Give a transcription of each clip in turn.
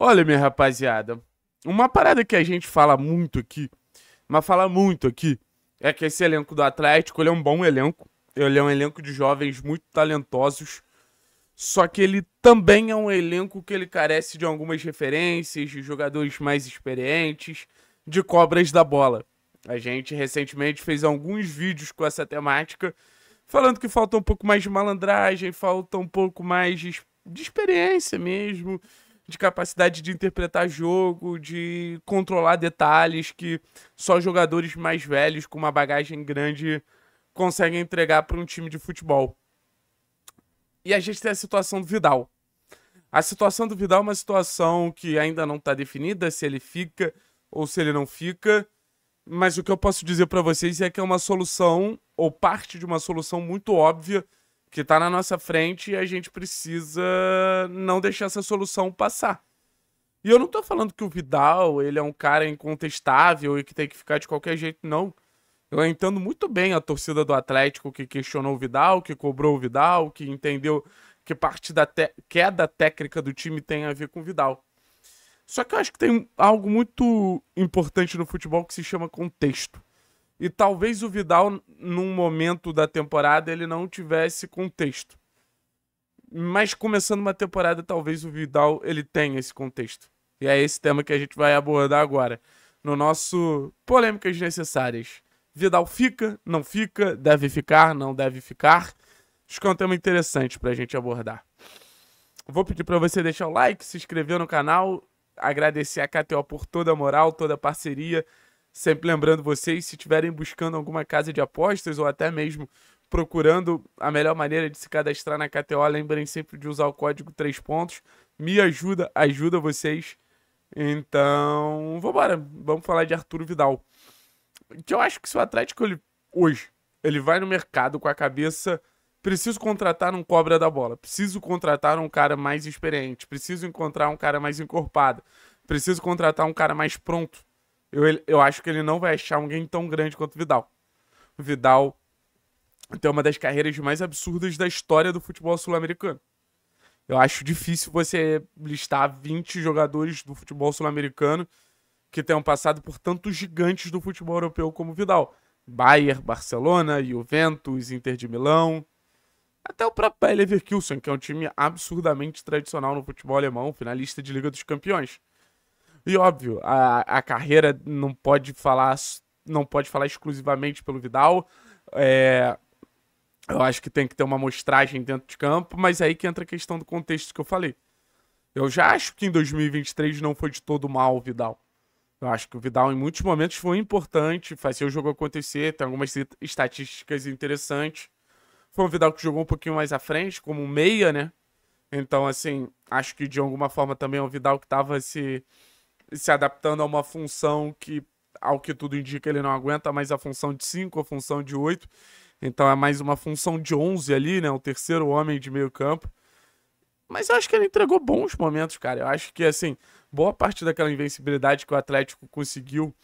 Olha, minha rapaziada, uma parada que a gente fala muito aqui, mas fala muito aqui, é que esse elenco do Atlético é um bom elenco. Ele é um elenco de jovens muito talentosos. Só que ele também é um elenco que ele carece de algumas referências, de jogadores mais experientes, de cobras da bola. A gente recentemente fez alguns vídeos com essa temática, falando que falta um pouco mais de malandragem, falta um pouco mais de, de experiência mesmo, de capacidade de interpretar jogo, de controlar detalhes que só jogadores mais velhos com uma bagagem grande conseguem entregar para um time de futebol. E a gente tem a situação do Vidal. A situação do Vidal é uma situação que ainda não está definida se ele fica ou se ele não fica, mas o que eu posso dizer para vocês é que é uma solução ou parte de uma solução muito óbvia que está na nossa frente e a gente precisa não deixar essa solução passar. E eu não estou falando que o Vidal, ele é um cara incontestável e que tem que ficar de qualquer jeito, não. Eu entendo muito bem a torcida do Atlético que questionou o Vidal, que cobrou o Vidal, que entendeu que parte da queda técnica do time tem a ver com o Vidal. Só que eu acho que tem algo muito importante no futebol que se chama contexto. E talvez o Vidal, num momento da temporada, ele não tivesse contexto. Mas começando uma temporada, talvez o Vidal ele tenha esse contexto. E é esse tema que a gente vai abordar agora. No nosso Polêmicas Necessárias. Vidal fica, não fica, deve ficar, não deve ficar. Acho que é um tema interessante pra gente abordar. Vou pedir para você deixar o like, se inscrever no canal, agradecer a KTO por toda a moral, toda a parceria. Sempre lembrando vocês, se estiverem buscando alguma casa de apostas ou até mesmo procurando a melhor maneira de se cadastrar na KTO, lembrem sempre de usar o código 3 pontos. Me ajuda, ajuda vocês. Então, vambora. Vamos falar de Arturo Vidal. Que eu acho que se o Atlético ele, hoje ele vai no mercado com a cabeça. Preciso contratar um cobra da bola. Preciso contratar um cara mais experiente. Preciso encontrar um cara mais encorpado. Preciso contratar um cara mais pronto eu, eu acho que ele não vai achar alguém tão grande quanto o Vidal. O Vidal tem uma das carreiras mais absurdas da história do futebol sul-americano. Eu acho difícil você listar 20 jogadores do futebol sul-americano que tenham passado por tantos gigantes do futebol europeu como Vidal. Bayern, Barcelona, Juventus, Inter de Milão, até o próprio Leverkusen, que é um time absurdamente tradicional no futebol alemão, finalista de Liga dos Campeões. E óbvio, a, a carreira não pode falar não pode falar exclusivamente pelo Vidal. É, eu acho que tem que ter uma amostragem dentro de campo, mas aí que entra a questão do contexto que eu falei. Eu já acho que em 2023 não foi de todo mal o Vidal. Eu acho que o Vidal, em muitos momentos, foi importante, fazia o jogo acontecer, tem algumas estatísticas interessantes. Foi um Vidal que jogou um pouquinho mais à frente, como um meia, né? Então, assim, acho que de alguma forma também é um Vidal que estava se. Assim, se adaptando a uma função que, ao que tudo indica, ele não aguenta mais a função de 5, a função de 8. Então é mais uma função de 11 ali, né? O terceiro homem de meio campo. Mas eu acho que ele entregou bons momentos, cara. Eu acho que, assim, boa parte daquela invencibilidade que o Atlético conseguiu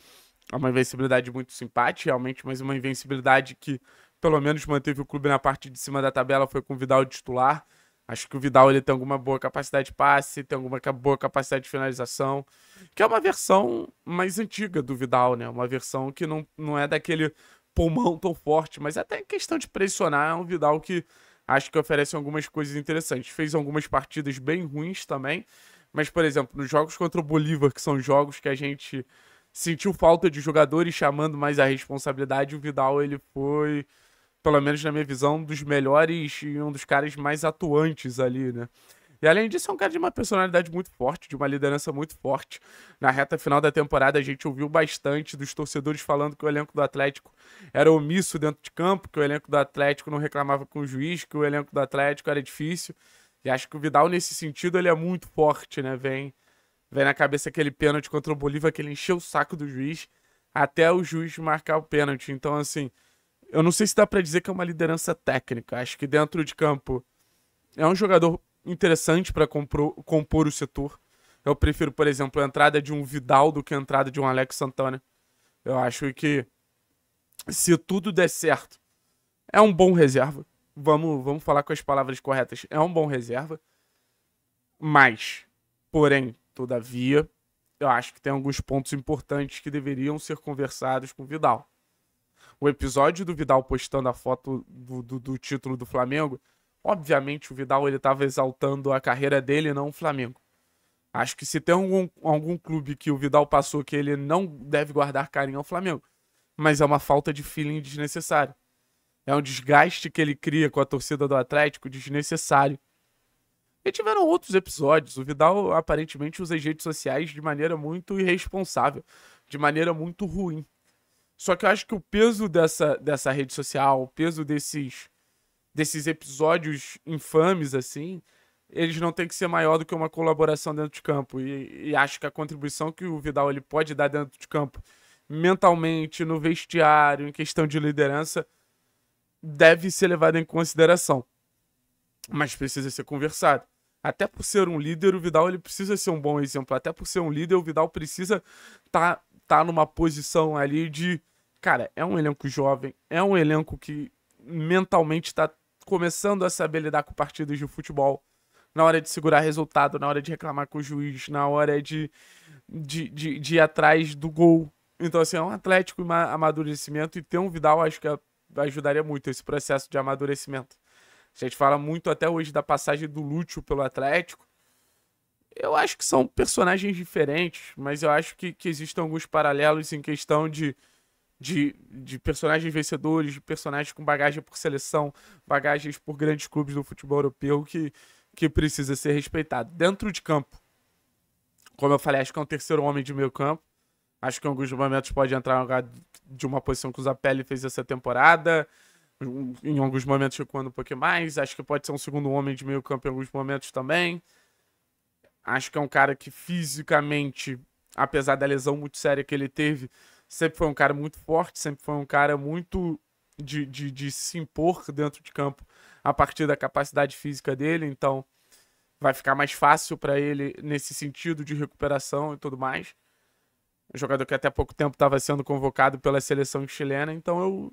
é uma invencibilidade muito simpática, realmente, mas uma invencibilidade que pelo menos manteve o clube na parte de cima da tabela, foi com o titular. Acho que o Vidal ele tem alguma boa capacidade de passe, tem alguma boa capacidade de finalização, que é uma versão mais antiga do Vidal, né? Uma versão que não, não é daquele pulmão tão forte, mas é até em questão de pressionar, é um Vidal que acho que oferece algumas coisas interessantes. Fez algumas partidas bem ruins também, mas, por exemplo, nos jogos contra o Bolívar, que são jogos que a gente sentiu falta de jogadores chamando mais a responsabilidade, o Vidal ele foi pelo menos na minha visão, um dos melhores e um dos caras mais atuantes ali, né? E além disso, é um cara de uma personalidade muito forte, de uma liderança muito forte. Na reta final da temporada, a gente ouviu bastante dos torcedores falando que o elenco do Atlético era omisso dentro de campo, que o elenco do Atlético não reclamava com o juiz, que o elenco do Atlético era difícil. E acho que o Vidal, nesse sentido, ele é muito forte, né? Vem, vem na cabeça aquele pênalti contra o Bolívar que ele encheu o saco do juiz até o juiz marcar o pênalti. Então, assim, eu não sei se dá para dizer que é uma liderança técnica. Acho que dentro de campo é um jogador interessante para compor o setor. Eu prefiro, por exemplo, a entrada de um Vidal do que a entrada de um Alex Santana. Eu acho que se tudo der certo, é um bom reserva. Vamos, vamos falar com as palavras corretas. É um bom reserva. Mas, porém, todavia, eu acho que tem alguns pontos importantes que deveriam ser conversados com o Vidal o episódio do Vidal postando a foto do, do, do título do Flamengo, obviamente o Vidal ele estava exaltando a carreira dele e não o Flamengo. Acho que se tem algum, algum clube que o Vidal passou que ele não deve guardar carinho ao é Flamengo. Mas é uma falta de feeling desnecessário. É um desgaste que ele cria com a torcida do Atlético desnecessário. E tiveram outros episódios. O Vidal aparentemente usa as redes sociais de maneira muito irresponsável, de maneira muito ruim. Só que eu acho que o peso dessa, dessa rede social, o peso desses, desses episódios infames, assim, eles não tem que ser maior do que uma colaboração dentro de campo. E, e, acho que a contribuição que o Vidal ele pode dar dentro de campo, mentalmente, no vestiário, em questão de liderança, deve ser levada em consideração. Mas precisa ser conversado. Até por ser um líder, o Vidal ele precisa ser um bom exemplo. Até por ser um líder, o Vidal precisa estar tá tá numa posição ali de. Cara, é um elenco jovem, é um elenco que mentalmente está começando a saber lidar com partidas de futebol. Na hora de segurar resultado, na hora de reclamar com o juiz, na hora de, de, de, de ir atrás do gol. Então, assim, é um Atlético em amadurecimento e ter um Vidal acho que ajudaria muito esse processo de amadurecimento. A gente fala muito até hoje da passagem do Lúcio pelo Atlético, eu acho que são personagens diferentes, mas eu acho que, que existem alguns paralelos em questão de, de, de personagens vencedores, de personagens com bagagem por seleção, bagagens por grandes clubes do futebol europeu que, que precisa ser respeitado. Dentro de campo, como eu falei, acho que é um terceiro homem de meio campo. Acho que em alguns momentos pode entrar de uma posição que o Zapelli fez essa temporada. Em alguns momentos recuando um pouquinho mais. Acho que pode ser um segundo homem de meio campo em alguns momentos também. Acho que é um cara que fisicamente, apesar da lesão muito séria que ele teve, sempre foi um cara muito forte, sempre foi um cara muito de, de, de se impor dentro de campo a partir da capacidade física dele. Então, vai ficar mais fácil para ele nesse sentido de recuperação e tudo mais. Um jogador que até pouco tempo estava sendo convocado pela seleção chilena. Então, eu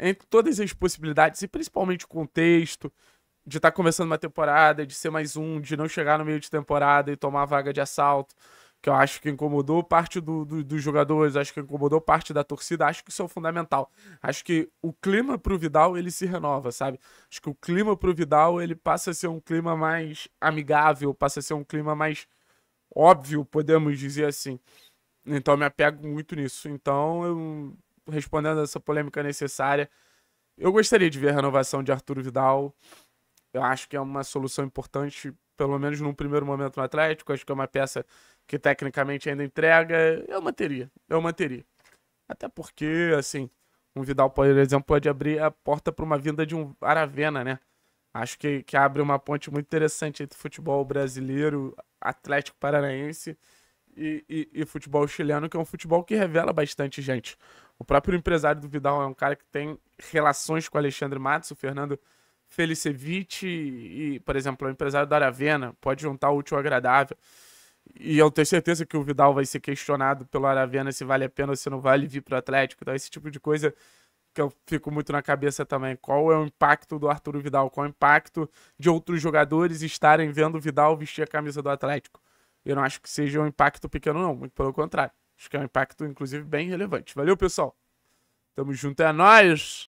entre todas as possibilidades e principalmente o contexto, de estar tá começando uma temporada, de ser mais um, de não chegar no meio de temporada e tomar a vaga de assalto, que eu acho que incomodou parte do, do, dos jogadores, acho que incomodou parte da torcida, acho que isso é o fundamental. Acho que o clima pro Vidal, ele se renova, sabe? Acho que o clima pro Vidal, ele passa a ser um clima mais amigável, passa a ser um clima mais óbvio, podemos dizer assim. Então eu me apego muito nisso. Então, eu, respondendo essa polêmica necessária, eu gostaria de ver a renovação de Arthur Vidal eu acho que é uma solução importante, pelo menos num primeiro momento no Atlético. Acho que é uma peça que tecnicamente ainda entrega. Eu manteria, eu manteria. Até porque, assim, um Vidal, por exemplo, pode abrir a porta para uma vinda de um Aravena, né? Acho que, que abre uma ponte muito interessante entre futebol brasileiro, Atlético Paranaense e, e, e, futebol chileno, que é um futebol que revela bastante gente. O próprio empresário do Vidal é um cara que tem relações com o Alexandre Matos, o Fernando Felicevich e, por exemplo, o empresário da Aravena pode juntar o útil ao agradável. E eu tenho certeza que o Vidal vai ser questionado pelo Aravena se vale a pena ou se não vale vir para o Atlético. Então, esse tipo de coisa que eu fico muito na cabeça também. Qual é o impacto do Arthur Vidal? Qual é o impacto de outros jogadores estarem vendo o Vidal vestir a camisa do Atlético? Eu não acho que seja um impacto pequeno, não. Muito pelo contrário. Acho que é um impacto, inclusive, bem relevante. Valeu, pessoal. Tamo junto, é nóis!